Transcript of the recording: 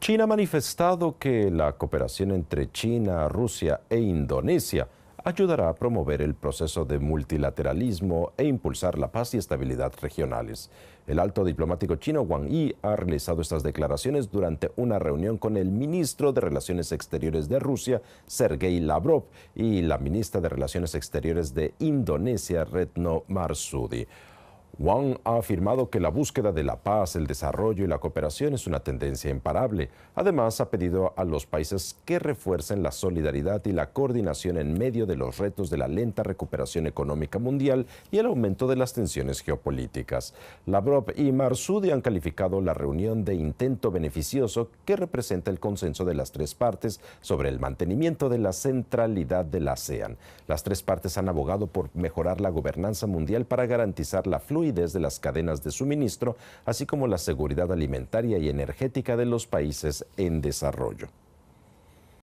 China ha manifestado que la cooperación entre China, Rusia e Indonesia ayudará a promover el proceso de multilateralismo e impulsar la paz y estabilidad regionales. El alto diplomático chino Wang Yi ha realizado estas declaraciones durante una reunión con el ministro de Relaciones Exteriores de Rusia, Sergei Lavrov, y la ministra de Relaciones Exteriores de Indonesia, Retno Marsudi. Wang ha afirmado que la búsqueda de la paz, el desarrollo y la cooperación es una tendencia imparable. Además, ha pedido a los países que refuercen la solidaridad y la coordinación en medio de los retos de la lenta recuperación económica mundial y el aumento de las tensiones geopolíticas. Lavrov y Marsudi han calificado la reunión de intento beneficioso que representa el consenso de las tres partes sobre el mantenimiento de la centralidad de la ASEAN. Las tres partes han abogado por mejorar la gobernanza mundial para garantizar la fluidez de las cadenas de suministro, así como la seguridad alimentaria y energética de los países en desarrollo.